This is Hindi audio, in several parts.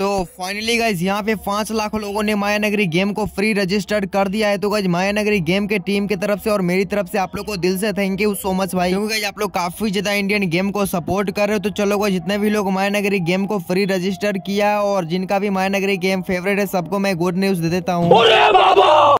तो फाइनली गाइज यहाँ पे पांच लाख लोगों ने माया नगरी गेम को फ्री रजिस्टर्ड कर दिया है तो गाइज माया नगरी गेम के टीम के तरफ से और मेरी तरफ से आप लोग को दिल से थैंक यू सो मच भाई क्योंकि आप लोग काफी ज्यादा इंडियन गेम को सपोर्ट कर रहे हो तो चलो गाइज जितने भी लोग माया नगरी गेम को फ्री रजिस्टर किया और जिनका भी माया नगरी गेम फेवरेट है सबको मैं गुड न्यूज दे देता हूँ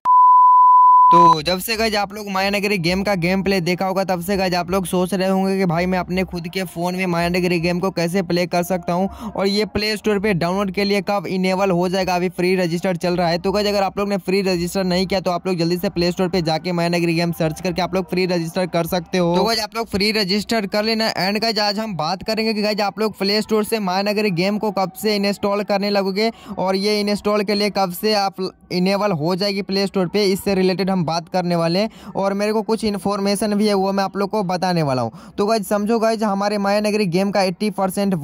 तो जब से गज आप लोग मायानगरी गेम का गेम प्ले देखा होगा तब से गज आप लोग सोच रहे होंगे कि भाई मैं अपने खुद के फ़ोन में मायानगरी गेम को कैसे प्ले कर सकता हूं और ये प्ले स्टोर पे डाउनलोड के लिए कब इनेबल हो जाएगा अभी फ्री रजिस्टर चल रहा है तो गज अगर आप लोग ने फ्री रजिस्टर नहीं किया तो आप लोग जल्दी से प्ले स्टोर पर जाके मायानगरी गेम सर्च करके आप लोग फ्री रजिस्टर कर सकते हो तो गज आप लोग फ्री रजिस्टर कर लेना एंड गज आज हम बात करेंगे कि गज आप लोग प्ले स्टोर से मायानगरी गेम को कब से इंस्टॉल करने लगोगे और ये इंस्टॉल के लिए कब से आप इनेबल हो जाएगी प्ले स्टोर पर इससे रिलेटेड हम हम बात करने वाले हैं और मेरे को कुछ इन्फॉर्मेशन भी है वो मैं आप लोग को बताने वाला हूँ तो गाइज समझो गाइज हमारे माया नगरी गेम का एट्टी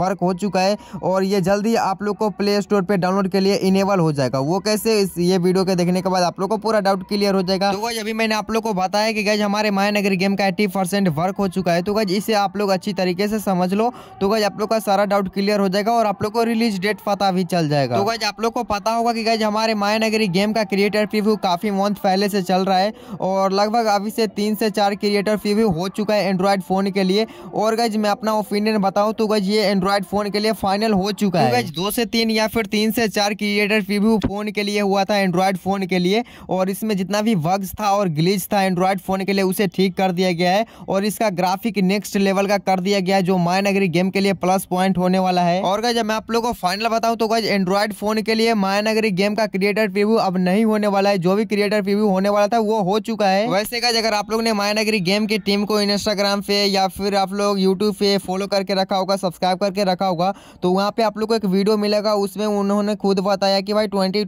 वर्क हो चुका है और ये जल्दी आप लोग को प्ले स्टोर पर डाउनलोड के लिए इनेबल हो जाएगा वो कैसे इस ये वीडियो के देखने के बाद आप लोग को पूरा डाउट क्लियर हो जाएगा तो गाइज अभी मैंने आप लोग को बताया कि गाइज हमारे माया नगरी गेम का एट्टी वर्क हो चुका है तो गाइज इसे आप लोग अच्छी तरीके से समझ लो तो गाइज आप लोग का सारा डाउट क्लियर हो जाएगा और आप लोग को रिलीज डेट पता भी चल जाएगा तो गाइज आप लोग को पता होगा कि गाइज हमारे माया नगरी गेम का क्रिएटर प्रीव्यू काफी मंथ पहले से चल रहा है और लगभग अभी से तीन से चार क्रिएटर फी भी हो चुका है एंड्रॉयड फ़ोन के लिए और गज मैं अपना ओपिनियन बताऊँ तो गज ये एंड्रॉयड फ़ोन के लिए फाइनल हो चुका है गज तो दो से तीन या फिर तीन से चार क्रिएटर फी भी फ़ोन के लिए हुआ था एंड्रॉयड फ़ोन के लिए और इसमें जितना भी वग्स था और ग्लिच था एंड्रॉयड फ़ोन के लिए उसे ठीक कर दिया गया है और इसका ग्राफिक नेक्स्ट लेवल का कर दिया गया है जो नगरी गेम के लिए प्लस पॉइंट होने वाला है और गज मैं आप लोगों को फाइनल बताऊँ तो गज एंड्रॉयड फ़ोन के लिए नगरी गेम का क्रिएटर रिव्यू अब नहीं होने वाला है जो भी क्रिएटर रिव्यू होने वाला था था वो हो चुका है वैसे का अगर आप लोग ने मायानगरी गेम की टीम को इंस्टाग्राम पे या फिर आप लोग यूट्यूब पे फॉलो करके रखा होगा सब्सक्राइब करके रखा होगा तो वहाँ पे आप लोग को एक वीडियो मिलेगा उसमें उन्होंने खुद बताया कि भाई ट्वेंटी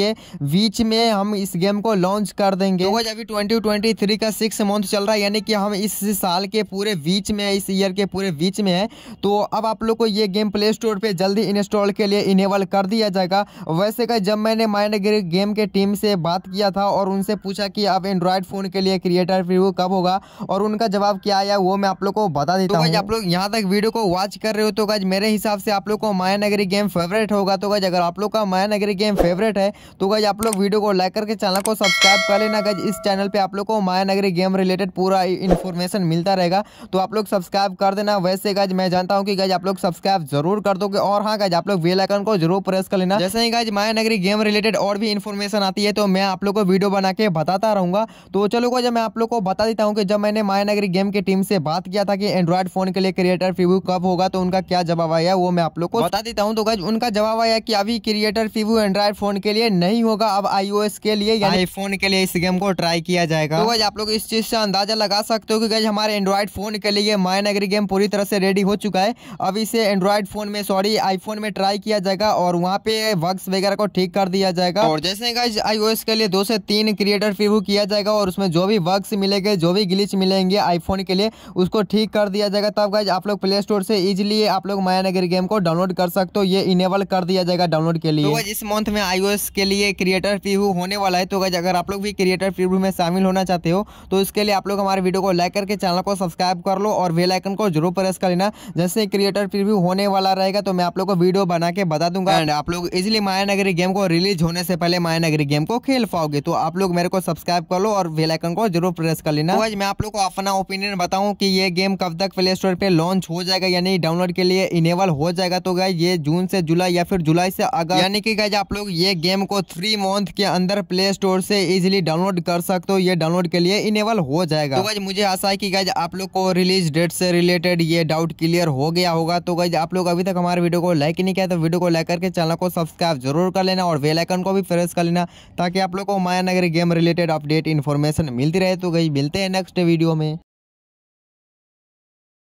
के बीच में हम इस गेम को लॉन्च कर देंगे तो अभी ट्वेंटी का सिक्स मंथ चल रहा है यानी कि हम इस साल के पूरे बीच में इस ईयर के पूरे बीच में है तो अब आप लोग को ये गेम प्ले स्टोर पर जल्दी इंस्टॉल के लिए इनेबल कर दिया जाएगा वैसे का जब मैंने माइंड गेम के टीम से बात किया था और उनसे पूछा कि अब एंड्रॉयड फ़ोन के लिए क्रिएटर रिव्यू कब होगा और उनका जवाब क्या आया वो मैं आप लोग को बता देता तो हूँ आप लोग यहाँ तक वीडियो को वॉच कर रहे हो तो गज मेरे हिसाब से आप लोग को माया नगरी गेम फेवरेट होगा तो गज अगर आप लोग का माया नगरी गेम फेवरेट है तो गज आप लोग वीडियो को लाइक करके चैनल को सब्सक्राइब कर लेना गज इस चैनल पर आप लोग को माया नगरी गेम रिलेटेड पूरा इन्फॉर्मेशन मिलता रहेगा तो आप लोग सब्सक्राइब कर देना वैसे गज मैं जानता हूँ कि गज आप लोग सब्सक्राइब जरूर कर दोगे और हाँ गज आप लोग बेल को जरूर प्रेस कर लेना जैसे ही गज माया नगरी गेम रिलेटेड और भी इन्फॉर्मेशन आती है तो मैं आप लोग को वीडियो बना के मैं बताता रहूँगा तो चलो को जब मैं आप लोग को बता देता हूँ कि जब मैंने मायानगरी गेम की टीम से बात किया था कि एंड्रॉयड फ़ोन के लिए क्रिएटर रिव्यू कब होगा तो उनका क्या जवाब आया वो मैं आप लोग को बता देता हूँ तो गज उनका जवाब आया कि अभी क्रिएटर रिव्यू एंड्रॉयड फ़ोन के लिए नहीं होगा अब आईओ के लिए यानी आईफोन के लिए इस गेम को ट्राई किया जाएगा तो गज आप लोग इस चीज़ से अंदाजा लगा सकते हो कि गज हमारे एंड्रॉयड फ़ोन के लिए मायानगरी गेम पूरी तरह से रेडी हो चुका है अब इसे एंड्रॉयड फ़ोन में सॉरी आईफोन में ट्राई किया जाएगा और वहाँ पे वर्क वगैरह को ठीक कर दिया जाएगा और जैसे गज आईओएस के लिए दो से तीन क्रिएटर अपडेटर रिव्यू किया जाएगा और उसमें जो भी वर्क मिलेगा जो भी ग्लिच मिलेंगे आईफोन के लिए उसको ठीक कर दिया जाएगा तब गाइज आप लोग प्ले स्टोर से इजिली आप लोग माया नगर गेम को डाउनलोड कर सकते हो ये इनेबल कर दिया जाएगा डाउनलोड के लिए तो इस मंथ में आईओएस के लिए क्रिएटर रिव्यू होने वाला है तो गाइज अगर आप लोग भी क्रिएटर रिव्यू में शामिल होना चाहते हो तो इसके लिए आप लोग हमारे वीडियो को लाइक करके चैनल को सब्सक्राइब कर लो और वेलाइकन को जरूर प्रेस कर लेना जैसे क्रिएटर प्रिव्यू होने वाला रहेगा तो मैं आप लोग को वीडियो बना के बता दूंगा एंड आप लोग इजिली माया नगरी गेम को रिलीज होने से पहले माया नगरी गेम को खेल पाओगे तो आप लोग मेरे को सब्सक्राइब कर लो और बेलाइकन को जरूर प्रेस कर लेना तो आज मैं आप लोग को अपना ओपिनियन बताऊँ की ये गेम कब तक प्ले स्टोर पे लॉन्च हो जाएगा यानी डाउनलोड के लिए इनेबल हो जाएगा तो गाय ये जून से जुलाई या फिर जुलाई से अगस्त यानी कि गाय आप लोग ये गेम को थ्री मंथ के अंदर प्ले स्टोर से इजिली डाउनलोड कर सकते हो ये डाउनलोड के लिए इनेबल हो जाएगा तो गज मुझे आशा है कि गाय आप लोग को रिलीज डेट से रिलेटेड ये डाउट क्लियर हो गया होगा तो गाय आप लोग अभी तक हमारे वीडियो को लाइक नहीं किया तो वीडियो को लाइक करके चैनल को सब्सक्राइब जरूर कर लेना और बेलाइकन को भी प्रेस कर लेना ताकि आप लोग को माया नगरी गेम रिलेटेड अपडेट इन्फॉर्मेशन मिलती रहे तो गई मिलते हैं नेक्स्ट वीडियो में